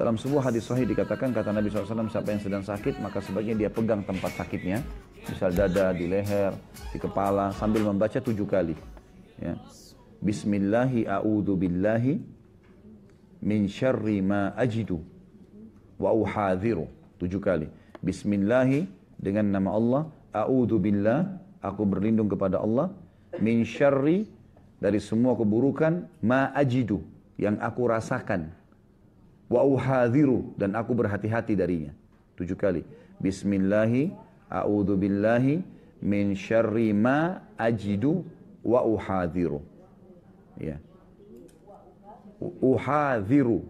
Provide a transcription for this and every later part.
Dalam sebuah hadis sahih dikatakan kata Nabi SAW, siapa yang sedang sakit maka sebaiknya dia pegang tempat sakitnya, misal dada, di leher, di kepala, sambil membaca tujuh kali. Ya. Bismillahi a'udhu billahi min syarri ma ajidu wa uhadhiru. Tujuh kali. Bismillahi dengan nama Allah, a'udhu billah, aku berlindung kepada Allah, min syarri dari semua keburukan ma ajidu yang aku rasakan wa uhadhiru dan aku berhati-hati darinya. Tujuh kali. Bismillahi a'udzu billahi min syarri ma ajidu wa uhadhiru. Ya. Uhadhiru.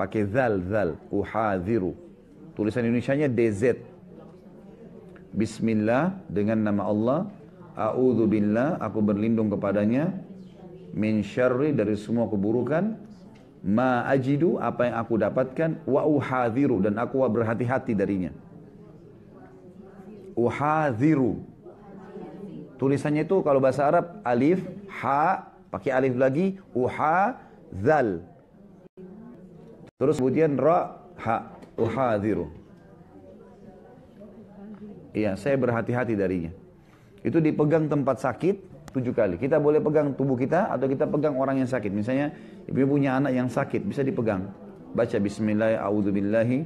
Pakai zal zal uhadhiru. Tulisan Indonesianya DZ. Bismillah dengan nama Allah. A'udzu billah aku berlindung kepadanya min syarri dari semua keburukan Ma ajidu apa yang aku dapatkan wa uhadhiru dan aku berhati-hati darinya uhadhiru tulisannya itu kalau bahasa Arab alif ha pakai alif lagi zal terus kemudian ra ha uhadhiru iya saya berhati-hati darinya itu dipegang tempat sakit tujuh kali. Kita boleh pegang tubuh kita atau kita pegang orang yang sakit. Misalnya ibu punya anak yang sakit, bisa dipegang. Baca Bismillah, A'udzubillahi,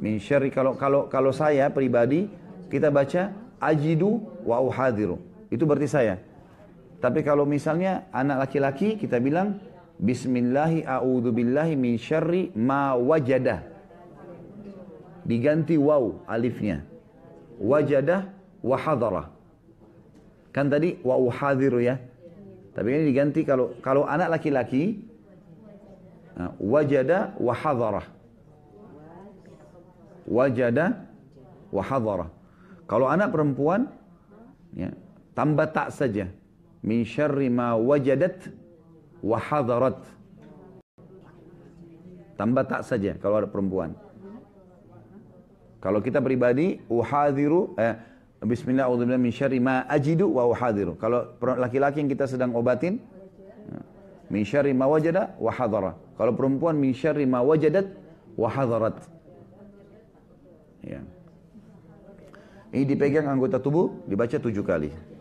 min syari. Kalau kalau kalau saya pribadi kita baca ajidu wa uhadiru. Itu berarti saya. Tapi kalau misalnya anak laki-laki kita bilang Bismillahi a'udzubillahi min syarri ma wajadah. Diganti waw alifnya. Wajadah wa hadarah Kan tadi wa ya. Tapi ini diganti kalau kalau anak laki-laki nah, wajada wa hadharah. Wajada wa Kalau anak perempuan ya, tambah tak saja. Min syarri ma wajadat wa hadharat. Tambah tak saja kalau ada perempuan. Kalau kita pribadi uhadiru eh, Bismillah, Bismillah min syarri ma ajidu wa uhadiru. Kalau laki-laki yang kita sedang obatin, ya. min syarri ma wajada wa hadara. Kalau perempuan min syarri ma wajadat wa hadarat. Ya. Ini dipegang anggota tubuh, dibaca tujuh kali.